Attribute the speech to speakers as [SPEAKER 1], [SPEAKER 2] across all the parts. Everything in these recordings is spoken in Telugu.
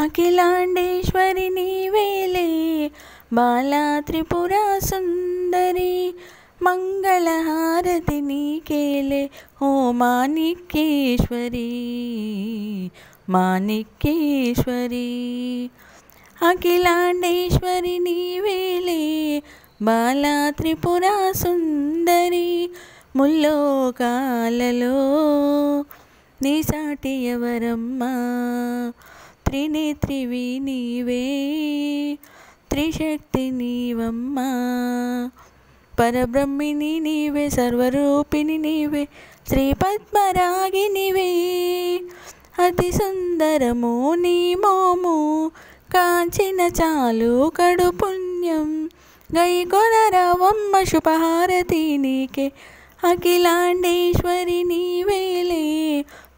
[SPEAKER 1] అఖిలాండేశ్వరి నీవేలే బాలా త్రిపురా సుందరి మంగళహారతి నీకేలే ఓ మాణిక్యేశ్వరి మాణిక్యేశ్వరి అఖిలాండేశ్వరి నీవేలే బాలా త్రిపురా సుందరి ముల్లోకాలలో నీ సాటి ఎవరమ్మా త్రినేత్రివి నీవే త్రిశక్తి నీవమ్మ పరబ్రహ్మిణి నీవే సర్వరూపిణి నీవే శ్రీ పద్మరాగి నీవే అతి సుందరము నీ మోము కాంచిన చాలు కడు పుణ్యం గై కొనరవమ్మ శుభహారతి నీకే అఖిలాండేశ్వరి నీవేలే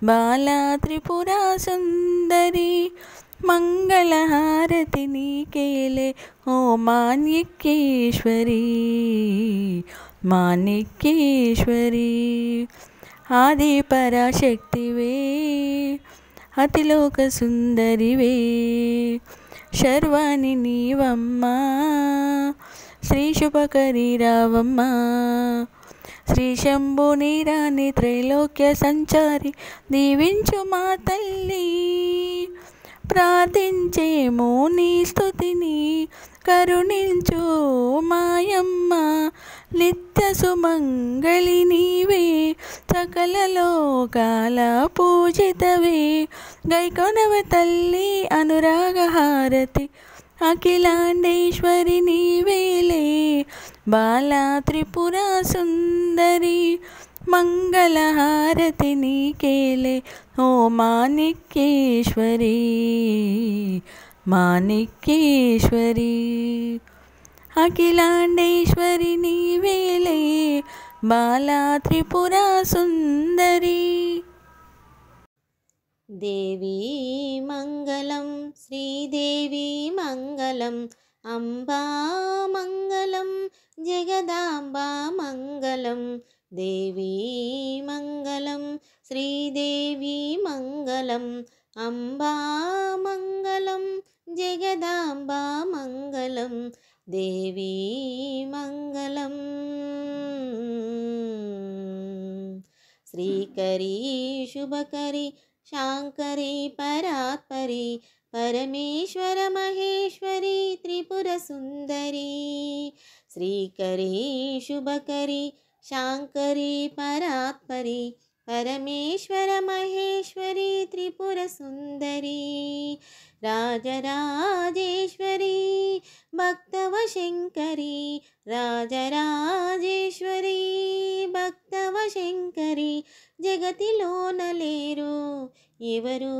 [SPEAKER 1] బాలా త్రిపురా సుందరి మంగళహారతి నీకేలే ఓ మాణిక్యేశ్వరి మాణిక్యేశ్వరి ఆది పరాశక్తివే అతిలోక సుందరివే శర్వాణి నీవమ్మా శ్రీ శుభకరి రావమ్మా శ్రీ శంభు నీరాని త్రైలోక్య సంచారి దీవించు మా తల్లి ప్రార్థించేము నీ స్థుతిని కరుణించు మాయమ్మ నిత్య సుమంగళి నీవే సకల లోకాల పూజితవే గైకొనవ తల్లి అనురాగహారతి అఖిలాండేశ్వరి నీవేలే బాలా త్రిపుర సుంద न्दरी मङ्गलहारथिनि केले ओ माण्यकेश्वरी माणक्येश्वरी अखिलाण्डेश्वरिनि वेले माला त्रिपुरा सुन्दरी देवी
[SPEAKER 2] मङ्गलम् देवी मङ्गलम् अम्बा मङ्गलं जगदाम्बा मङ्गलं देवी मङ्गलं श्रीदेवी मङ्गलम् अम्बामङ्गलं जगदाम्बा मङ्गलं देवी मङ्गलम् श्रीकरी शुभकरि शांकरी परात्परी परमेश्वर महेश्वरी सुंदरी श्रीकरी शुभकरी शांकरी परात्परी परमेश्वर महेश्वरी सुंदरी राजराजेश्वरी शंकरी राजराजेश्वरी भक्तवशङ्करी जगति लो లేరు ఎవరు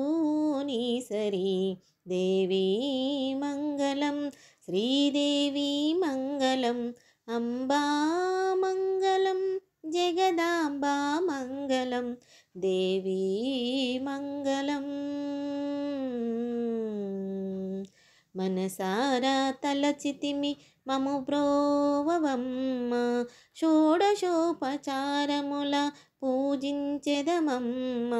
[SPEAKER 2] నీ సరి దేవి మంగళం శ్రీదేవి మంగళం అంబా మంగళం జగదాంబా మంగళం దేవి మంగళం మనసారా తలచితిమి మము ప్రోవమ్మ షోడశోపచారముల పూజించెదమమ్మ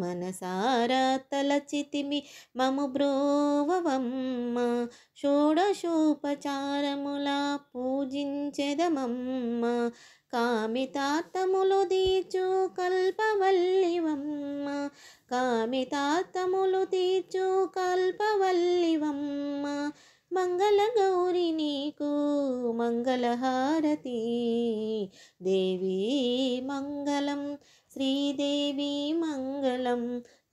[SPEAKER 2] మనసారా తలచితిమి మము బ్రోవమ్మ షోడశోపచారములా పూజించెదమమ్మ కామితార్థములు తీర్చు కల్పవల్లివమ్మ కామితార్థములు తీర్చు కల్పవల్లివమ్మ మంగళ గౌరి నీకు మంగళహారతి దేవి మంగళం శ్రీదేవి మంగళం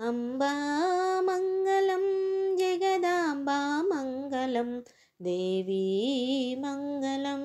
[SPEAKER 2] అంబా మంగళం జగదాంబా మంగళం దేవీ
[SPEAKER 1] మంగళం